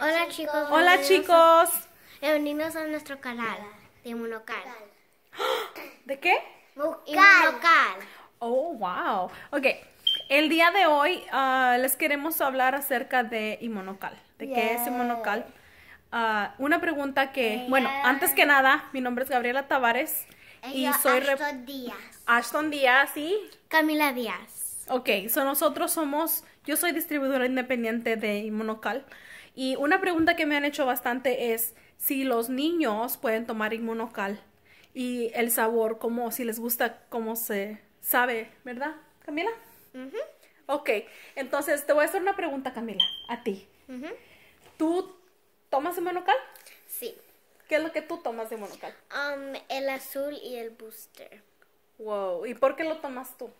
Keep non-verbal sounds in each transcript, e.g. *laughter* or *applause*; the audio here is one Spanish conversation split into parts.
Hola chicos. Hola chicos. Bienvenidos a nuestro canal de Imonocal. *gasps* ¿De qué? Monocal. Oh, wow. Ok. El día de hoy ah, les queremos hablar acerca de Imonocal. ¿De qué es Imonocal? Ah, una pregunta que, bueno, antes que nada, mi nombre es Gabriela Tavares y, soy Ashton Díaz. Ashton Díaz y Camila Díaz. Ok, nosotros somos, yo soy distribuidora independiente de Imonocal. Y una pregunta que me han hecho bastante es si los niños pueden tomar inmunocal y el sabor, como si les gusta, cómo se sabe, ¿verdad, Camila? Ok, entonces te voy a hacer una pregunta, Camila, a ti. ¿Tú tomas inmunocal? Sí. ¿Qué es lo que tú tomas de inmunocal? Um, el azul y el booster. Wow, ¿y por qué lo tomas tú?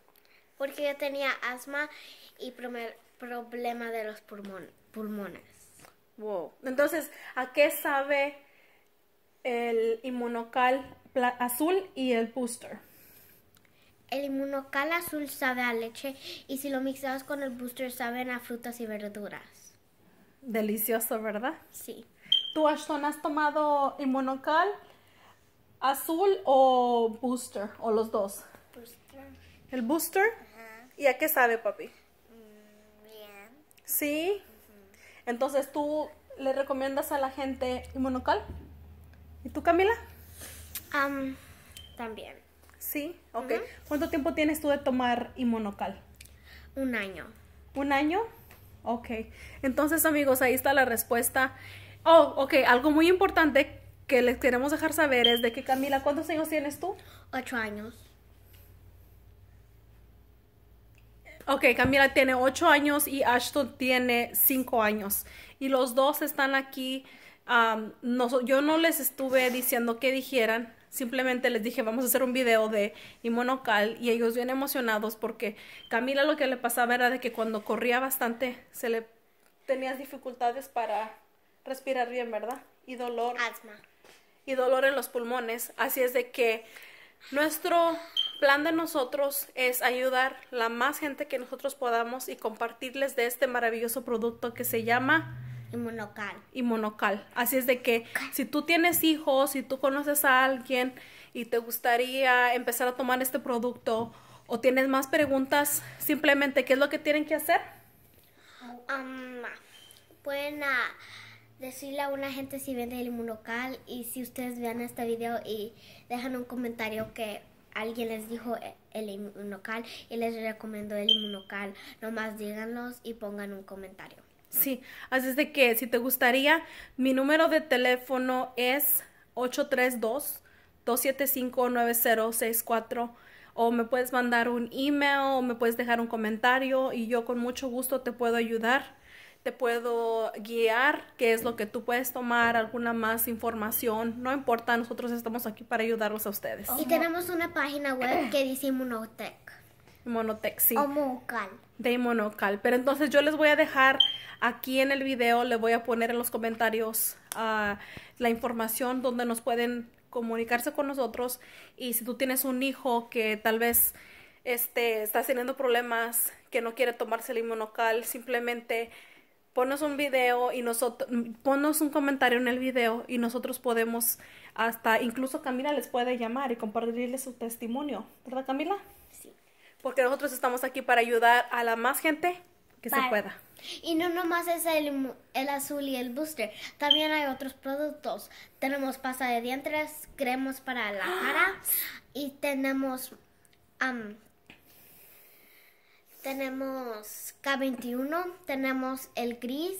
Porque yo tenía asma y problema de los pulmones. Wow. Entonces, ¿a qué sabe el inmunocal azul y el booster? El inmunocal azul sabe a leche y si lo mixas con el booster saben a frutas y verduras. Delicioso, ¿verdad? Sí. ¿Tú, Ashton, has tomado inmunocal azul o booster o los dos? ¿El booster? ¿Y a qué sabe, papi? Mm, bien. ¿Sí? Entonces, ¿tú le recomiendas a la gente imonocal. ¿Y tú, Camila? también. Sí, ok. ¿Cuánto tiempo tienes tú de tomar imonocal? Un año. ¿Un año? Ok. Entonces, amigos, ahí está la respuesta. Oh, ok, algo muy importante que les queremos dejar saber es de que Camila, ¿cuántos años tienes tú? Ocho años. Ok, Camila tiene 8 años y Ashton tiene 5 años. Y los dos están aquí. yo no les estuve diciendo qué dijeran. Simplemente les dije, vamos a hacer un video de Imonocal Y ellos bien emocionados porque Camila lo que le pasaba era de que cuando corría bastante se le tenías dificultades para respirar bien, ¿verdad? Y dolor. Asma. Y dolor en los pulmones. Así es de que nuestro plan de nosotros es ayudar la más gente que nosotros podamos y compartirles de este maravilloso producto que se llama Inmunocal. Inmunocal. Así es de que si tú tienes hijos, si tú conoces a alguien y te gustaría empezar a tomar este producto o tienes más preguntas, simplemente, ¿qué es lo que tienen que hacer? Um, pueden ah, decirle a una gente si vende el inmunocal y si ustedes vean este video y dejan un comentario que alguien les dijo eh, el inmunocal y les recomiendo el inmunocal. Nomás díganlos y pongan un comentario. Sí, así es de que si te gustaría, mi número de teléfono es 832-275-9064 o me puedes mandar un email o me puedes dejar un comentario y yo con mucho gusto te puedo ayudar puedo guiar, qué es lo que tú puedes tomar, alguna más información, no importa, nosotros estamos aquí para ayudarlos a ustedes. Y tenemos una página web *clears throat* que dice Monotech. Monotech, sí. O Monocal. De Monocal. Pero entonces yo les voy a dejar aquí en el video, le voy a poner en los comentarios ah, la información donde nos pueden comunicarse con nosotros y si tú tienes un hijo que tal vez este, está teniendo problemas, que no quiere tomarse el inmunocal, simplemente ponnos un video y nosotros, ponnos un comentario en el video y nosotros podemos hasta, incluso Camila les puede llamar y compartirles su testimonio, ¿verdad Camila? Sí. Porque nosotros estamos aquí para ayudar a la más gente que se pueda. Y no nomás es el, azul y el booster, también hay otros productos. Tenemos pasta de dientes, cremos para la cara *gasps* y tenemos tenemos K21, tenemos el gris,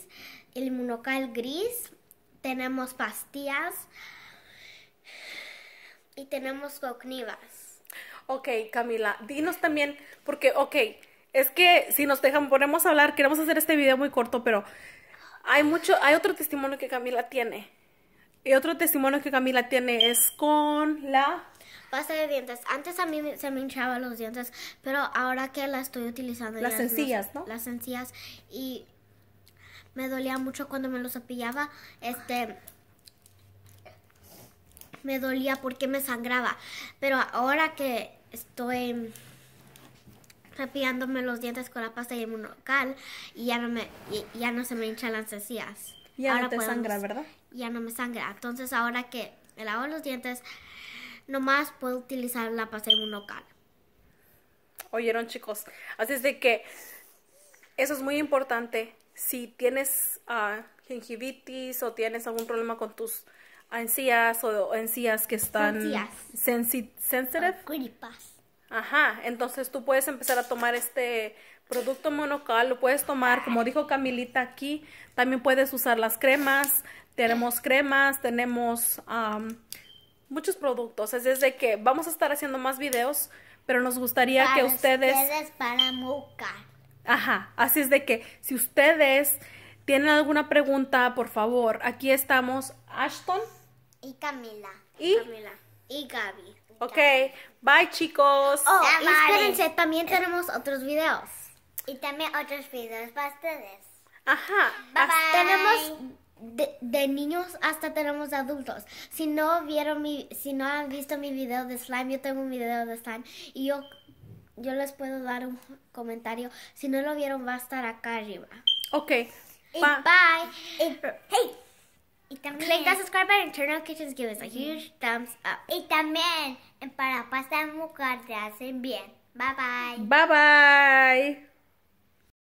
el monocal gris, tenemos pastillas y tenemos cognivas. Ok, Camila, dinos también, porque, ok, es que si nos dejan, ponemos a hablar, queremos hacer este video muy corto, pero hay mucho, hay otro testimonio que Camila tiene. Y otro testimonio que Camila tiene es con la pasta de dientes. Antes a mí se me hinchaban los dientes, pero ahora que la estoy utilizando... Las encías, ¿no? Las sencillas. y me dolía mucho cuando me lo cepillaba, este me dolía porque me sangraba, pero ahora que estoy cepillándome los dientes con la pasta de y ya no me ya no se me hinchan las encías. Ya no te sangra, ¿verdad? Ya no me sangra. Entonces ahora que me lavo los dientes nomás puedo utilizarla para hacer monocal. Oyeron chicos, así es de que eso es muy importante. Si tienes ah, gingivitis o tienes algún problema con tus encías o encías que están encías. sensitive. Ajá, entonces tú puedes empezar a tomar este producto monocal, lo puedes tomar, como dijo Camilita aquí, también puedes usar las cremas, tenemos cremas, tenemos muchos productos. Es desde que vamos a estar haciendo más videos, pero nos gustaría que ustedes... ustedes para Muca. Ajá, así es de que si ustedes tienen alguna pregunta, por favor, aquí estamos Ashton. Y Camila. Y, Camila. y Gaby. Ok, bye chicos. Oh, espérense, también tenemos otros videos. Y también otros videos para ustedes. Ajá. Bye, Tenemos de, niños hasta tenemos adultos. Si no vieron mi, si no han visto mi video de slime, yo tengo un video de slime y yo, yo les puedo dar un comentario. Si no lo vieron, va a estar acá arriba. Ok. Y bye. hey. Y también. Click that *clears throat* subscribe button turn on kitchens. Give us a huge thumbs up. Y también para pasar lugar, te hacen bien. Bye bye. Bye bye.